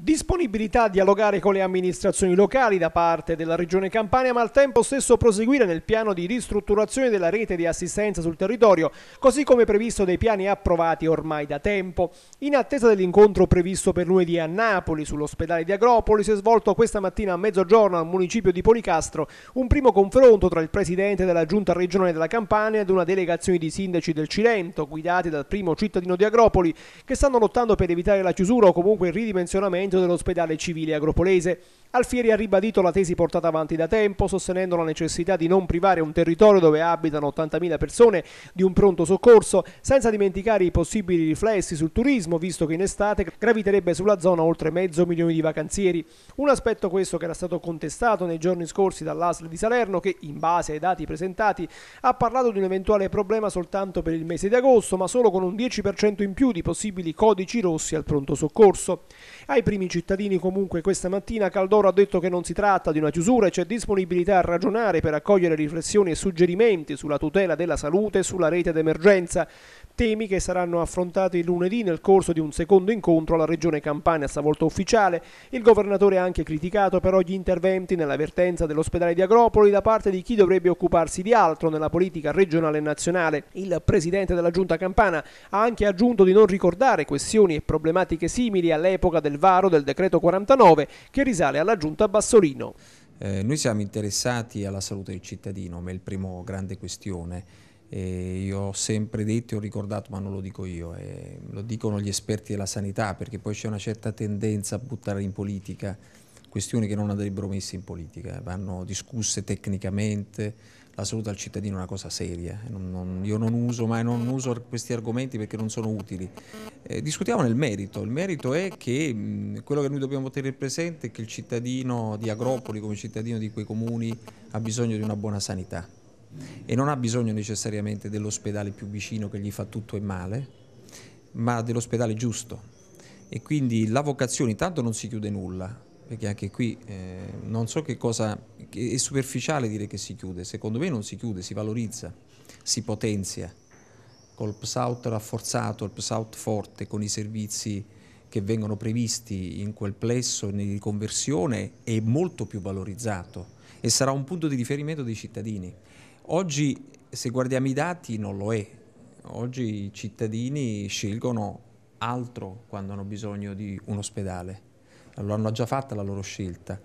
Disponibilità a dialogare con le amministrazioni locali da parte della Regione Campania, ma al tempo stesso proseguire nel piano di ristrutturazione della rete di assistenza sul territorio, così come previsto dai piani approvati ormai da tempo. In attesa dell'incontro previsto per lunedì a Napoli sull'ospedale di Agropoli, si è svolto questa mattina a mezzogiorno al municipio di Policastro un primo confronto tra il presidente della Giunta regionale della Campania ed una delegazione di sindaci del Cilento, guidati dal primo cittadino di Agropoli, che stanno lottando per evitare la chiusura o comunque il ridimensionamento dell'ospedale civile agropolese. Alfieri ha ribadito la tesi portata avanti da tempo, sostenendo la necessità di non privare un territorio dove abitano 80.000 persone di un pronto soccorso, senza dimenticare i possibili riflessi sul turismo, visto che in estate graviterebbe sulla zona oltre mezzo milione di vacanzieri. Un aspetto questo che era stato contestato nei giorni scorsi dall'ASL di Salerno, che in base ai dati presentati ha parlato di un eventuale problema soltanto per il mese di agosto, ma solo con un 10% in più di possibili codici rossi al pronto soccorso. Ai primi cittadini comunque questa mattina caldò Toro ha detto che non si tratta di una chiusura e c'è disponibilità a ragionare per accogliere riflessioni e suggerimenti sulla tutela della salute e sulla rete d'emergenza, temi che saranno affrontati lunedì nel corso di un secondo incontro alla Regione Campania, stavolta ufficiale. Il governatore ha anche criticato però gli interventi nell'avvertenza dell'ospedale di Agropoli da parte di chi dovrebbe occuparsi di altro nella politica regionale e nazionale. Il presidente della Giunta Campana ha anche aggiunto di non ricordare questioni e problematiche simili all'epoca del varo del decreto 49 che risale alla alla giunta Bassolino. Eh, noi siamo interessati alla salute del cittadino, ma è il primo grande questione. E io ho sempre detto e ho ricordato, ma non lo dico io, eh, lo dicono gli esperti della sanità, perché poi c'è una certa tendenza a buttare in politica questioni che non andrebbero messe in politica, eh. vanno discusse tecnicamente, la salute al cittadino è una cosa seria, eh. non, non, io non uso mai non uso questi argomenti perché non sono utili. Eh, discutiamo nel merito, il merito è che mh, quello che noi dobbiamo tenere presente è che il cittadino di Agropoli come cittadino di quei comuni ha bisogno di una buona sanità e non ha bisogno necessariamente dell'ospedale più vicino che gli fa tutto e male, ma dell'ospedale giusto. E quindi la vocazione intanto non si chiude nulla, perché anche qui eh, non so che cosa, è superficiale dire che si chiude, secondo me non si chiude, si valorizza, si potenzia, col PSAUT rafforzato, il PSAUT forte, con i servizi che vengono previsti in quel plesso di conversione è molto più valorizzato e sarà un punto di riferimento dei cittadini. Oggi se guardiamo i dati non lo è, oggi i cittadini scelgono altro quando hanno bisogno di un ospedale lo hanno già fatta la loro scelta.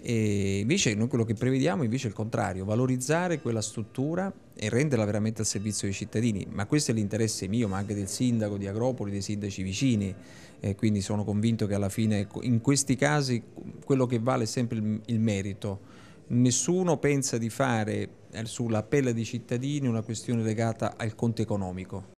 E invece noi quello che prevediamo invece è il contrario, valorizzare quella struttura e renderla veramente al servizio dei cittadini, ma questo è l'interesse mio, ma anche del sindaco di Agropoli, dei sindaci vicini, eh, quindi sono convinto che alla fine ecco, in questi casi quello che vale è sempre il, il merito. Nessuno pensa di fare eh, sulla pelle dei cittadini una questione legata al conto economico.